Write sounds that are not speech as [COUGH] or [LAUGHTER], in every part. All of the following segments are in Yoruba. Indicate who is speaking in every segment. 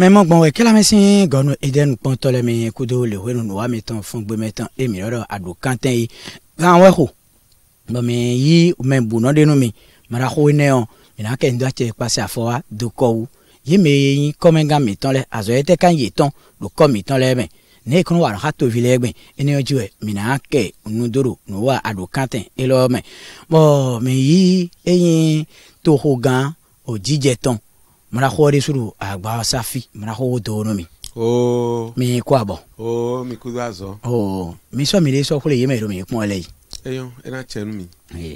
Speaker 1: mɛmɔ gbɔn wɛ kilamɛsi gɔnu eden kpɔntɔ lɛ e mi kudo le wɛnu nuwa mi tɔn fún gbemɛ tɔn emi yɔrɔ ado kantɛ yi gan wɛ ko bɔn mi yi mɛ bunɔ denu mi mara ko ne yɔ mina kɛ n do atsɛ kpasi afɔ wa do kɔwu yi mi yi kɔmɛ gan mi tɔn lɛ azɔ yɛ tɛ kan yi tɔn do kɔ mi tɔn lɛ mɛ ne kɔnɔ wa ha tovi lɛ gbɛ ene yɔ dziwɛ mina kɛ nudoro nuwa ado kantɛ elɔ mɛ bɔn mi yi eyin toho gan o jijɛ tɔn mana xoore suru a gbawa safi mana xoo doonomi
Speaker 2: oh.
Speaker 1: mi ko a bɔ
Speaker 2: oh, mi kudu a zɔ
Speaker 1: oh. mi sɔ mi de sɔ kule yema yɛrɛ mi kuma lɛ yi
Speaker 2: eyɔn ɛna tiɲɛnu mi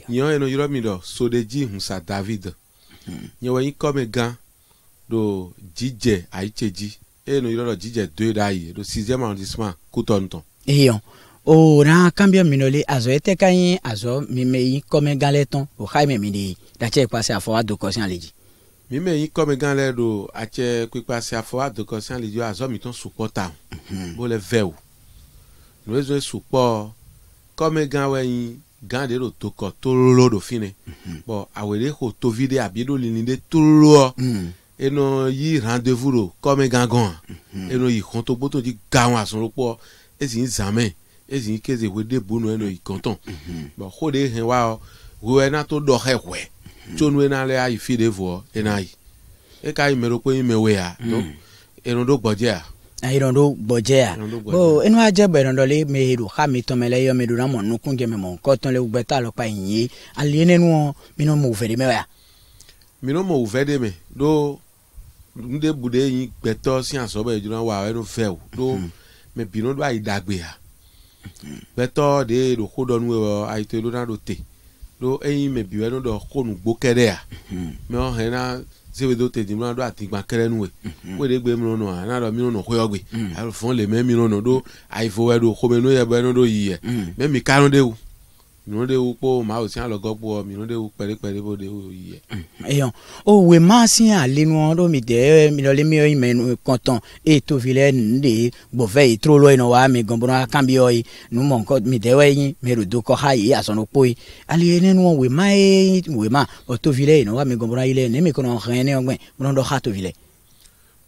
Speaker 2: nyɔ yɛn yɔrɔ mi dɔ sodeji hunsa david hmm. nyɛwɔ yin kɔmi gan do jijɛ ayi tse ji eyɛn yɔrɔ dɔ jijɛ doye da yi do sixième arrondissement kutɔntɔn.
Speaker 1: eyɔn o oh, na kanbiɛ minɔle azɔ ete ka yin azɔ mime yin kɔmi gan lɛ tɔn o ha mi mi de yi datsɛ kpase afɔ wa
Speaker 2: mime yi kɔmi gã lɛ do atsɛ kpekpe asi afɔ adokɔsi ali dzo azɔ mi tɔn sukpɔ ta o le vɛ o nuwezo sukpɔ kɔmi gã wɛ nyi gã de do tokɔ tololo do fi ne mhm. bɔn awo de xɔ tovi de abi do lini de tololoɔ mhm. eno yi rendez-vous do kɔmi gã gɔn mhm. eno yi xɔntɔ gbɔtɔ di gaŋ asɔrɔ kpɔ esi yi zãmɛ esi yi keze wo de bonu eno yi kɔntɔn bɔn xɔ de hɛn wa wɔ wɛ nato dɔ hɛ wɛ tso nu ena lɛ ayi fi de vɔ ena yi eka yi mero pe ime we ya no hmm. do gbɔdze ya.
Speaker 1: ayirɔn do gbɔdze ya bo enu adze bɛrɛn dɔ le me do xa mi tɔmɛ lɛ yɔ mi do na mɔ nukun jɛ mi mɔ nkɔtɔn le gbɛ ta lɔ pa yin ye ali ene mɔ ovɛ de mɛ wa.
Speaker 2: mi mɔ ovɛ de mɛ do nde bu de yin gbɛtɔ si asɔ bɛ dzona wa enu fɛ o do mɛ hmm. bi no do ayi dagbe ya gbɛtɔ de do ko dɔ nu wɔ ayi to do na do te ɖo eyin mɛ biwɛ no dɔ ko nugbo kɛ ɖe ya mɛ wɔ hɛn na sebedo te di mlɔ do atigba kɛ ɖe nu we wo de gbe mlɔ nɔ ana dɔ mi nɔ xɔyɔ gbe alo fɔn le mɛ mi nɔ do ayifowɛ do xɔmɛ no yɛ bɛ no do yiyɛ mɛ mi ka no de minodewu kpo ma o sian lɔgɔ kpo minodewu pɛrɛpɛrɛ bo de o yɛ.
Speaker 1: eyɔn si alenu ɔdo mi tɛ milɔle mi yɔ mɛ kɔntɔn e de gbɔfɛ yi tro lɔ yi nɔ wa mi gɔnbɔnɔ akambi yɔ yi numɔ nkɔ mi tɛ wɛ yi mi rodo kɔ ha yi asɔnɔ kpo yi ali nenu we ma ye we ma o tovi mi gɔnbɔnɔ yi lɛ ne mi kɔnɔ hɛn ne ɔgbɛn mɔnɔ dɔ ha tovi lɛ.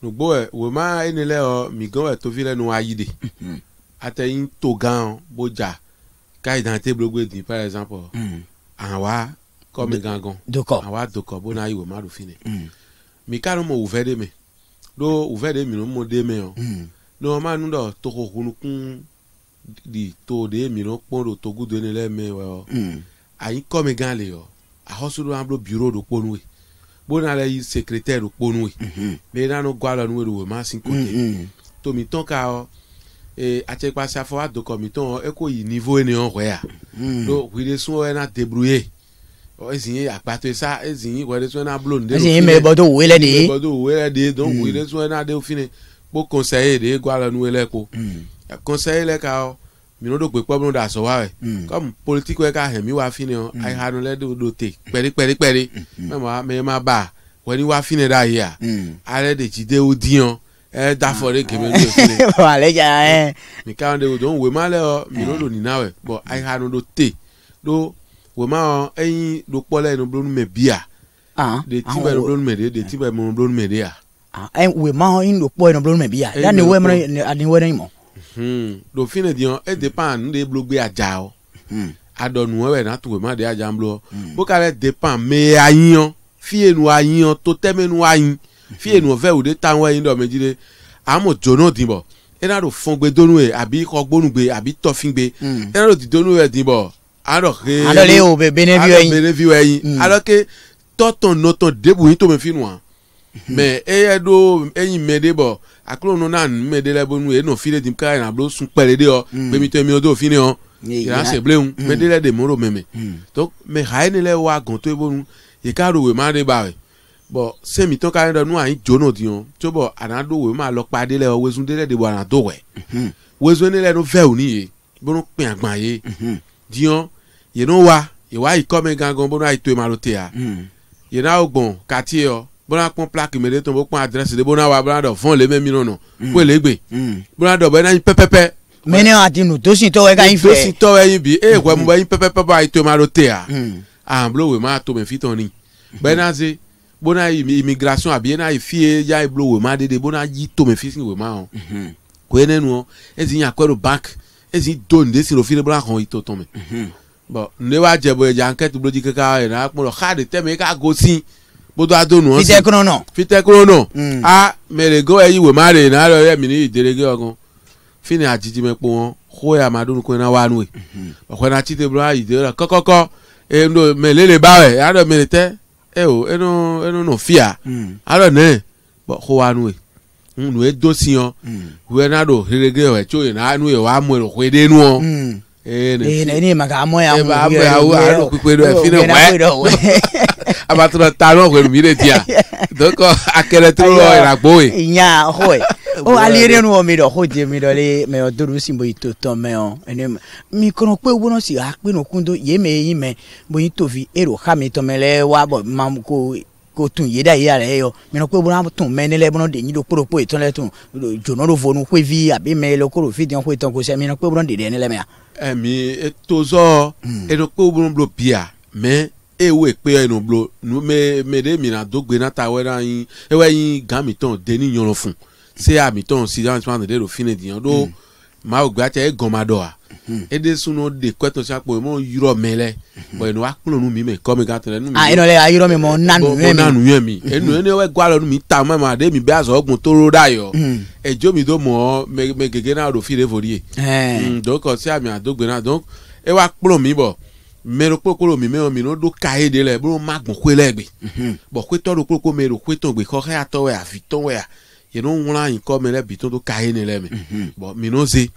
Speaker 1: nugbo
Speaker 2: ɛ we ma eni lɛ ɔ mi gɔn ɛ tovi lɛ nu ayi de atɛ yi to ka identité blogbe di par exemple mm. àwa kɔmi gangan àwa dokɔ bo na iwo maru fi ne mi ka no mo ouve de me do ouve de mi no mo de me o no ma nu dɔ toko kunukun di to de mi no kpɔn do togu do ne lɛ me o ayi mm. kɔmi gan le o ahɔsu do an bolo bureau do kponu ye bona le yi secrétaire do kponu ye mɛ nanu gɔalɔ nu ye do o ma si ko te tomi tɔn ka o e atsɛkpasi afɔ wa dokɔmitɔn eko yi nivo eni wɔn wɛ ya do wuli sun wɛ e na debrouiller ezi yin akpato sa ezi yin wɛ de sun na blon de. ezi yin mɛ bɔdɔ wo lɛ de ye. bɔdɔ wo lɛ de ye donc hmm. wuli de sun e na de fi ne kpo conseiller de e hmm. hmm. ye gualɛ nu lɛ ko conseiller lɛ ka o mìíràn dò pé pọ́bùnú dà sọ wá rẹ̀ kọ́mù politiki ẹ̀ka hẹ̀mí wá fínẹ̀ ọ́ àìhánu lẹ́dọ̀dọ̀ tè pẹ́rípẹ́rípẹ́rí mẹ́mọ́ mẹ́mọ́ bá wẹ́ni wá fínẹ̀ dà yìí à de dèjì dé ó dín ọ́ ẹ dafọ de kẹmẹ lu efile. wàlẹ̀ jà ẹ. mi ka de jɔn wo ma lɛ mi n'o do nina wɛ bɔn ayi ha no do te do wo ma ɔ eyin do kpɔlɛ no bolo numɛ bia. de ti bɛ no bolo numɛ de de ti bɛ no bolo numɛ de ya.
Speaker 1: ɛ wo ma ɔ eyin do kpɔ no bolo numɛ bia ya ni wɛ mɛ ani wɛ ne mɔ.
Speaker 2: do fi ne diɲɔ e depan nu de blogbe aja o. adɔnu wɛ na tugu ma de aja n bolo. bó ka lɛ depan mɛ ayin yɔ fiye nu ayin yɔ to tɛmɛ nu ayin fi ènìyàn fẹ́ òde táwọn ẹyin dọ̀ méjì dé àmọ̀ jóná dìbọ̀ ẹ̀rọ àrò fún gbé dónú ẹ̀ àbí kọ́ gbónú gbé àbí tọ́fín gbé hmm. ẹ̀rọ àrò ti dónú ẹ̀ dìbọ̀ àrò ke àrò lè o bẹ̀ẹ́nẹ́fíw ẹyin àrò ke tọ́tàn nọ́tàn débù yín tó mi fi nù hàn mɛ eya ɖo eyi mɛ de bɔ akro nu naa nu mɛ de la bonu eno fi de di ka yina bolo sun kpɛ de de yɔ gbemitɔ mi o do fi ne yɔ yina se ble ŋu mɛ de la de mo do mɛmɛ to mɛ ha yi ne la bonu yi ka ma de bɔn sẹ́mi tó káyọ̀ dọ̀ nù àyìn jóná tiwọn tó bọ̀ ànádó wẹ̀ máa lọ padì lẹ̀ wẹ̀sùn délẹ̀ dìbò ànádó wẹ̀ wẹ̀sùn délẹ̀ nu fẹ́ òní yẹ bọ́n pín àgbà yẹ diwọn yẹn nù wa ìwà ìkọ́ mi gangan bọ́n àyè tó yẹ máa lọ tẹ̀ ya yẹn náà gbọ̀n kàtí yọ bọ́n àpọ̀n plaki mi létò bọ́n pọ̀n àdírẹ́sì adresse bọ́n àwa bọ́n àdọ̀ fún lé mẹ́mi nù kó lè gbé
Speaker 1: bọ́n àdọ̀ bọ́n àyìn pẹ́pẹ́pẹ́ mẹ́ni àti nù tó sì tọ́ ẹ ká yín fẹ́ tó sì
Speaker 2: tọ́ ẹ yín bi ẹ̀ wẹ́n mo bá yín pẹ́pẹ́pẹ́ bá àyè tó yẹ máa lọ tẹ̀ ya àbúrò wẹ̀ máa tó mẹ́ bo na immigration abi na fie ya iblo wema dede bo na yi tome fi sin wema o ko ene nu ezi yan kwero bank ezi do nde sin lo fi ne bra kan ito tome bon ne wa je bo ja enquête bloji kaka e na pon lo ha de teme ka go sin bó tó a tó nù ọ́ sí fitẹ kúrò náà fitẹ kúrò náà a mẹrẹgọ ẹyí wèmá rè náà lọ rẹ mi ní ìdérégé ọgán fínì àjìjìmẹpọ wọn kó ẹ àmàdúnú kó ẹ náà wà nù ẹ mhm. ọkọ ẹ náà títẹ bùrọ àyíjẹ rẹ kọkọkọ ẹ ẹ mẹlẹ lè bá ẹ ẹ á eo eno eno no fia mm. alo ne bɔ ko wa nu ye nu ye do si yɔ wɛ na do herege wɛ tso yen na nu ye wa mɔ ko de nu yɔ. ee ne ye
Speaker 1: maka amɔ ya mu yɛrɛ yɛrɛ o yɛrɛ ko yɛrɛ o
Speaker 2: abatɔ ta n'o ko mi de di yan donc a kɛlɛ turu lɔ yɛrɛ a gbɔ ye.
Speaker 1: nya hɔ o aliere nu mi dɔ ko jemi dɔ le mɛ o dodo si bo yi to tɔn mɛ o mi kɔnɔ pe wo si akpe no kun do ye me ero ha mi tɔmɛ lɛ wa bɔ ma ko ko tun yi da yi yɛrɛ ye yɔ mɛ ko bɔn a tun mɛ ne lɛ bɔn de yi do kpolo kpo etɔn lɛ tun jɔnɔ do fonu ko vi a bi mɛ lɛ kolo fi diɲɛ ko etɔn ko sɛ mɛ ko bɔn de dɛ ne lɛ mɛ ya. ɛmi tozɔ
Speaker 2: ɛnɛ ko nu mɛ mɛ de mina dogbe na ta wɛ na yin ewɛ yin gamitɔn deni yɔrɔ fun se ami tɔn si jaa suma de do fini diyan do maa o gba cɛ e gɔnma dɔ wa e de sunu de kɔtɔ si akpɔ emu yɔrɔ mɛ lɛ bɔn enu akplɔ nu mi mɛ kɔmi ka tɛnɛ nu mi. a yɔrɔ lɛ
Speaker 1: a yɔrɔ mi mɛ o na nu yɛ mi o na nu yɛ mi
Speaker 2: enu yɛ ne wɛ gba lɔ nu mi ta mɛ ma de mi bɛ azɔ gun toro da yɔ edzo mi do mɔ mɛ mɛ gege na do fi de fori ye donc ɔsi ami adogbe na donc e wa kplɔ mi yìí nù ŋlɔ anyi kɔ mi lɛ bi tó tó ka yi ni lɛ mi bɔn mi n'o se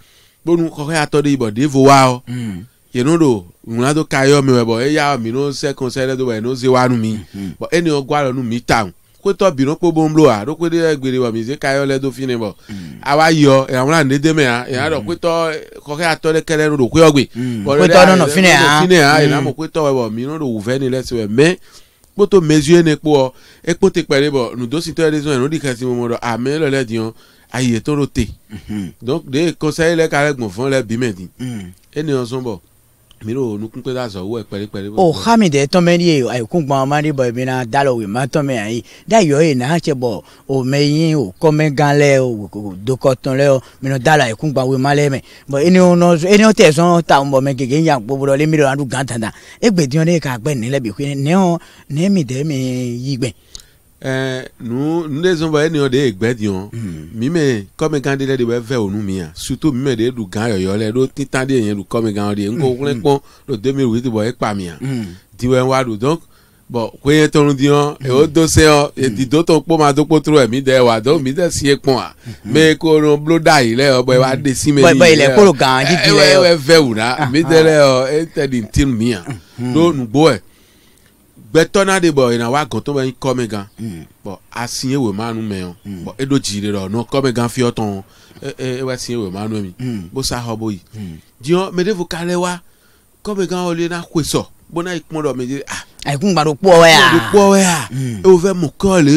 Speaker 2: kponu kɔkɔ ya tɔ de yibɔ devo wa wɔ yìí nù do ŋlɔ tó ka yɔ mi wɛ bɔn eya mi n'o sɛ kɔnsɛ lɛ do bɔn yìí n'o se wa nu mi bɔn eni o gbɔ alɔ nu mi ta o kótó bi n'okpó bomlo a ɖokpe ɖe gbèrè bɔ mize ka yɔ lɛ do fi mm. ne bɔ awa yɔ ɛyàwòrán ne deme a yàrá dɔ kótó kɔkɛ atɔ ɖe kɛlɛ nu do kóyɔ gbe kótó nɔnɔ fi ne ha yàrá mo kótó wɛ bɔ mi n'o do wù mm. fɛ mm. ni kpoto mezue ne kpoɔ ekpote kpɛ ne bɔ nudosi tɔ ɛdi zɔn ɛnudi kasi mɔmɔ dɔ ame lɛ lɛ diɔ ayi etoro te donc de kɔsɛyi lɛ ka lɛ gbɔnfɔn lɛ bimɛ di eniyan sɔn bɔ miro nukun pe da zɔ wo ekpɛri kpɛri. o hami
Speaker 1: de tɔmɛ ni ye ayikun gbɔn ma bɔ ebi na dalɔ wi ma tɔmɛ yan ye da yɔ ye na cɛ bɔ o mɛ yi o kɔmɛ gan lɛ o dokɔtɔn lɛ o minɛ dalɔ ayikun gbɔn wi ma lɛ mɛ bɔn eni o nɔ eni o tɛ sɔn ta o mɔ mɛ gege yan gbogbo dɔ le miro adu gan tanda egbe diɲɛ de k'a gbɛ nɛlɛ bi koyi nɛ o mi dɛ mi yi gbɛ
Speaker 2: ɛɛ nu nu de zɔnba ɛni de ye gbɛ diɲɔ hmm. mime kɔmi gan de la de bɛ fɛ onu mi yan sutu mime de du gan yɔyɔ lɛ do titan de yen du kɔmi gan de ye n ko wuli kpɔn do deux mille bɔ e mi yan diwɛ hmm. wa do donc bɔn ko ye tɔnu diɲɔ e o do se yɔ edi hmm. do tɔn kpɔn ma do kpɔn toro e, mi dɛ wa do mi dɛ si ye kpɔn wa mɛ ko no blo da yi lɛ yɔ bɔn e b'a de si mɛ e- ni yɛ yɔ ɛwɛ ɛwɛ fɛ wula mi dɛ lɛ yɔ e di ti mi yan do nugbɔ gbẹtɔna de bɔ yina wa gɔtɔ bɛ kɔmi gan bɔn asiye wo maa nu mɛ o bɔn e do jiri rɔ n'o kɔmi gan fiyɔ tɔn e e e wa siye wo maa nu mi bó sa xɔ bo yi diɲɔ medefu kalẹ wa kɔmi gan o le na koe sɔ bó na yi kpɔn mi di ah. àyíkú gbàdó kpɔ wɛ ya gbàdó kpɔ wɛ ya e wo fɛ mɔkɔ le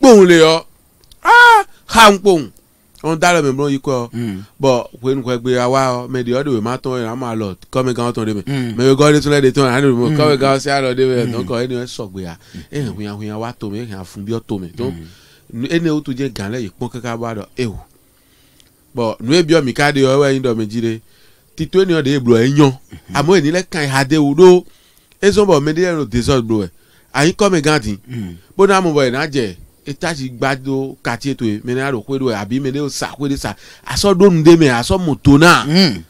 Speaker 2: kpɔn le yɔ ah ha n wọn dára mi bọ́n yìí kọ́ bọ́ pẹ̀lú kọ́ gbé wa mẹ di ọdún wẹ̀ má tán yẹn a máa lọ kọ́ mi gan tán de mi mẹ mi gọ́ de tún lẹ́ de tán yẹn a ní mi kọ́ mi hmm. gan sí àlọ́ de mi ẹ̀ hmm. tó kọ́ ẹni wẹ́ sọ̀gbẹ́ yà ẹ̀ hùyà hùyà hmm. wa tó mi ẹ̀ hùyà fún bí ọ́ tó mi tó ẹni o tó jẹ gan lẹ́ yìí pọ́n kẹ́kẹ́ bá dọ̀ ẹ̀ wò bọ́ nu ebi ọ̀ mi ká de ọwọ́ ẹ̀yin desert bro ẹ̀ àyín kọ́ mi gan ti bó náà mo bọ̀ ẹ̀ etaji gbado katie to ye mene aro kwe do abi mene o sa kwe de sa aso donu de mɛ asɔ moto na mm.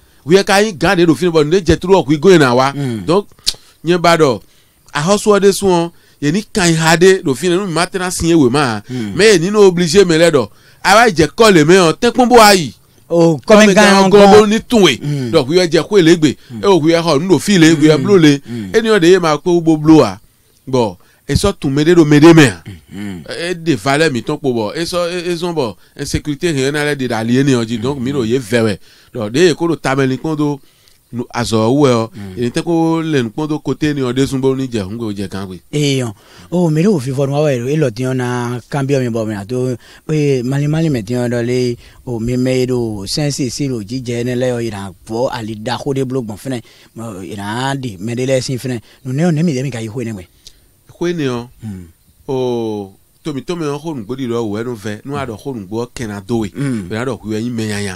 Speaker 2: ka anyi gan de do fini bɔ ne jɛ turu ɔkui goyin na wa donc nye bado dɔ ahɔsɔ de sɔn yeni kan ha de do fini nu ma tena si ye we ma mɛ mm. yeni no oblige mɛ lɛ awa jɛ kɔ le mɛ ɔ tɛkpɔn bo ayi
Speaker 1: o kɔmi gan gan bo ni
Speaker 2: tun donc wuyɛ jɛ koe le gbe e o wuyɛ nu do fi le wuyɛ blo le eniyan de ye ma kpe wo bo wa bɔn esɔ tumede do mede mea mm-hmm. ede eh, eh, va lɛ mitɔ kpo bɔ esɔ ezɔn eh, bɔ insécurité hɛn na lɛ de da alie ne yɔ dzi donc mi do ye vɛwɛ dɔ de ye ko do tamɛli kpɔn do azɔwɔwɔ e, oh. mm. yɔ èyí tẹ́ kó lè nukpɔn do kote ni ɔdé sunbɔ ní jɛ ŋgò jɛ kan koyi.
Speaker 1: eyan o oh, mele wo fi fɔ nuwa wɛrɛ elɔ tiɲɛ na kanbiɔ mi bɔ mi na to ee malimali mɛ tiɲɛ dɔ le o mɛmɛ yi do sɛnsi si do jijɛ ne lɛ yɔ yina fɔ ali da de bolo gbɔn fɛnɛ yina de mɛ de lɛ si fɛnɛ nune yɔ ne mi dɛ mi ka yi ko ne wɛ xoe
Speaker 2: ne yɔ o tomitome yɔ xɔ nugbo di ɖɔ wɔ ɛnu vɛ nu aɖɔ xɔ nugbo kɛnɛ dowe bena hmm. ɖɔ hu yɛnyi mɛnyanya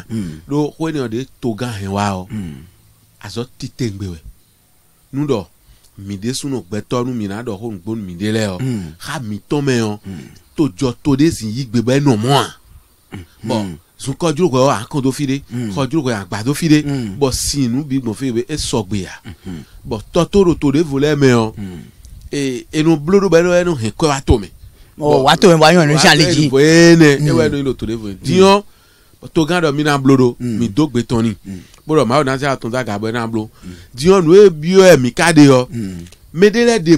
Speaker 2: ɖo hmm. xoe ne yɔ de to gã hɛn wa yɔ hmm. azɔ ti teŋgbe wɛ nu dɔ mi de sunu gbɛtɔ nu mi na ɖɔ xɔ nugbo mi de lɛ yɔ xa mi tɔmɛ yɔ to jɔ to de zi yi gbe bɛ nɔ mɔa bɔn zukɔdurugɔ yɔ akɔdo fi de kɔdurugɔ yɔ agbado fi de bɔn sinu bi gbɔn fi de esɔgbea bɔn tɔtoro to de vo lɛ mɛ yɔ. Eh, enu blodo bɛ ne no hɛn kɔ wa to mi. ɔ oh, wa to mi wa yɔn mm. ni sali ji. wa e ne e wa ne lo to de fun diɲɔ to gan dɔ mi na blodo mi do gbe tɔni bolo maa yɔ na se a tun ta k'a bɔ na bolo nu e bi e yɔ e mi ka de yɔ mm. medele de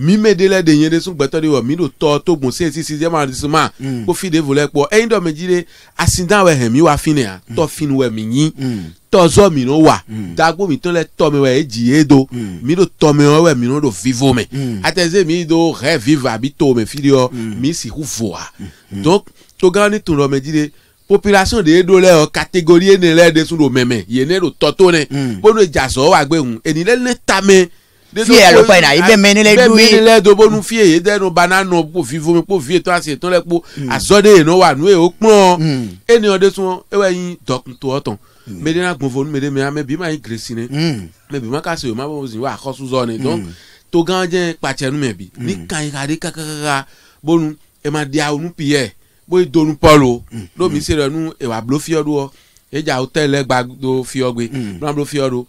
Speaker 2: mímẹ́dẹ́lẹ́ de yẹn de sún gbẹ́tọ́ de wọ̀ mí ló tọ́ tó gùn sí etí sísẹ́ máa dísún máa mm. kó fìdí volẹ́ pọ̀ ẹ̀yin dọ̀ méjì de asindáwẹ̀ hẹ̀ mí wá fínẹ̀ à mm. tọ́ fínú wẹ̀ mí yín mm. tọ́zọ́ mi ló wà dagbo mi tó lẹ tọ́ mi wẹ̀ èjì yé do mi ló tọ́ mi wẹ̀ mi ló do vivo mi àtẹ̀sẹ̀ mi do rẹ̀ viva àbí tó mi fìdí ọ mi sì kú fò à donc tó gán ní tòun dọ̀ méjì de population de edo lẹ ọ catégorie ne lẹ de sun do mẹmẹ yẹn ne do tọ́ tó ne bó do ìjà sọ wà gbé hùn ènìyàn lẹ ne ta mẹ fie ló pẹ́ náà ibẹ̀ mẹ́ni lẹ́ dúró yìí. bẹ́ẹ̀ mi lẹ́ dobo nu fie yìí dẹ́nu bananu kò fi fomi kò fi ètò àṣẹ tó lẹ́ kó mm. àzọ́dẹ̀ yìí náà wà nù èyí ó pọ́n ènìyàn dé sun ewé yín tó ọ̀tàn mm. mẹ́rin náà gbọ̀n fún mẹ́rin mẹ́rin mẹ́bí máa ń gèrèsì ni mm. mẹ́bí máa kà sí o máa bọ̀ sí wa àkọ́sùzọ́ ni donc tó gan jẹ́ pàṣẹnu mẹ́bí ní kàyíkàdé kàkàkàkà bọ́nu ẹ̀ máa di àwọn onípìyẹ́ bóyá donu pọ́ọ̀lù lómi sí rẹ̀ nu ìwà blófíọ́dù ọ ìjà òtẹ́ẹ̀lẹ́gbàdo fíọ́gbé lọ́nà blófíọ́dù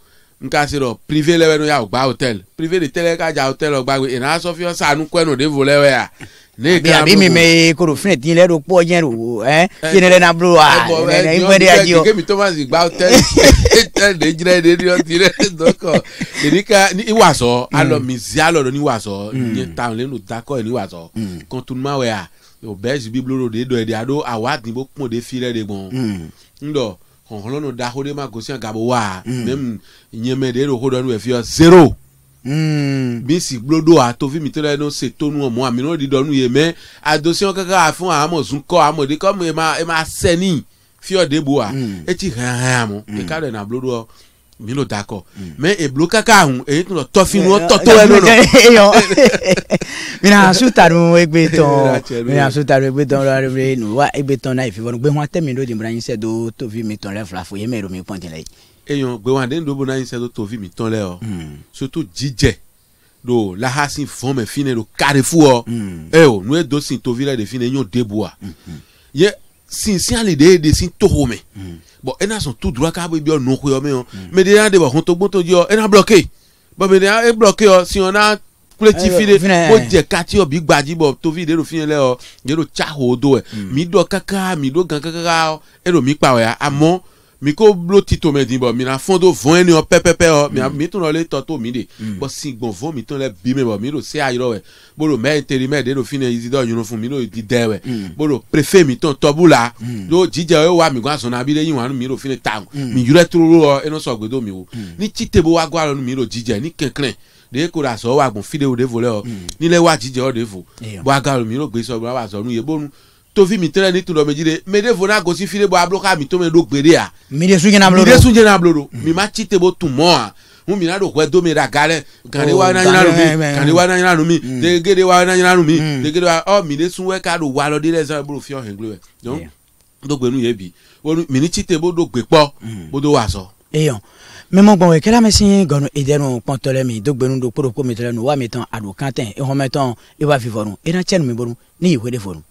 Speaker 2: nka si rɔ privé lɛ wɛ no ya o gba hotel privé de tɛlɛ ka dza hotel ɔgba gbe ina sɔfiɔ sa nukɔɛ no devo lɛ wɛ ya. ne kan mi mɛ
Speaker 1: koro fún ɛtí lɛ do kpɔ jɛ do ɛ tiɲɛ lɛ na bolo wa ɛnɛ ifɛ de ya di o.
Speaker 2: kemi thomas gba hotel hotel de jirɛ de yɔ ti rɛ dɔkɔ erika ni iwa sɔ alɔ mi zi alɔ do ni iwa sɔ nye tan lɛ nu dakɔ ye ni iwa sɔ kɔntunuma wɛ ya o bɛ zibi bolo de do ɛdi ado awa adibo kpɔn de fi rɛ de gbɔn ŋdɔ xɔxlɔ no da xo ɖe ma gosi agabo wa même nyeme de ɖo xo ɖɔ nu efiɔ zero mm. bí si gbódò àtòfi mi tẹ́lẹ̀ ní o ṣe tónu ọmọ àmì náà dídọ̀ nu yé mẹ́ àdòsíwọ̀n kankan àfún àmọ̀ zunkọ́ àmọ̀ de kọ́ ẹ máa ẹ máa sẹ́ni fíọ̀dé bo wa etí mm. hàn hàn àmọ́ mm. kíkà rẹ̀ nà gbódò ọ mi ló dakọ mɛ eblo kaka ahun èyí tún lọ tɔfinu tɔtɔ ɛnu nɔ.
Speaker 1: mina [LAUGHS] su egbe tɔn mina su tanu egbe tɔn lɔri re nu wa egbe tɔn na ifi bɔ gbe hɔn tɛmi do dibura yin sɛ do tovi mi tɔn lɛ fila fo yemɛ romi pɔn tilɛ. eyan gbe hɔn
Speaker 2: den dobo yin sɛ do tovi mi tɔn lɛ ɔ hmm. sotu jijɛ do lahasi fɔn mɛ fi ne do kari fu ɔ ɛ hmm. o nu ye do sin tovi la de fi ne yɔn debu wa hmm, ye sinsinyali de ye de si to home mm. bɔn e n'a sɔn tu dura k'a bɛ bi ɔ nuku yɔ min yɔ mɛ mm. de y'a de bɔ hun to gbɔntɔ jɔ e n'a bloqué bɔn mɛ de y'a e bloqué yɔ e siyɔn n'a kuleti fi de ko jɛ kati yɔ bi gbaji bɔ tofi de do fi lɛ yɔ de do tsa ho do yɛ mi dɔ kaka mi do gan kaka e do mi kpa yɔ ya amɔ. Mm mi ko blo tito mɛ di bɔ mina fɔndo vɔn ɛni ɔ pɛpɛpɛ ɔ mɛ mm. mi tún ɔlẹ tɔtó mi de bɔn singbɔn vɔn mi tún lɛ bi mi bɔ mi do se ayɔrɔ wɛ bolo mɛ ntɛri mɛ de do fi ne yi dɔ yunifun mi do di dɛ wɛ bolo mm. prefe mi tɔn tɔbu la do jijɛ o wa mi gan sɔnna abi de yi wa mi do fi ne ta mm. mi yurɛ turu ɔ ɛnɛ sɔ gbedo mi wo ni tsi tebo wa gbɔ alɔ mi do jijɛ ni kɛnkɛn ɖe ko ɖa sɔ wa gbɔn fi de o de vo lɛ ɔ nílẹ̀ wa jijɛ ɔ de vo bɔ aga mi do gbe sɔ tovi mitere ni tulɔ mi jire mede vona gosi fire bo ablo ka mitome do gbede a. mide sunjana blodo mide sunjana blodo mi ma ti te tun mɔ a n mina do kɔɛ domi da galɛ kani wa na ɲinan lumi kani wa na ɲinan lumi degede wa na ɲinan lumi degede wa ɔ mide sunwɛ ka do wa lɔ de la zan bolo fiyɔ hɛngulɛ dɔn dogbenu ye bi wolu mini ti te bo do gbe kpɔ bo do wa sɔ.
Speaker 1: eyan mímọ́gbọ̀n wẹ̀ kẹ́lámẹ́ sí gọ̀nù ìdẹ́nu pọ́ntọ́lẹ́ mi dọ́gbẹ́nu do kórokó mi tẹ́lẹ̀ nu wà mí tán àdùn kántẹ́ ìhọ́mẹ́tàn ìwà fífọ́nù ìrántí ẹnu mi bọ́nu ní ìwé de fọ́nù.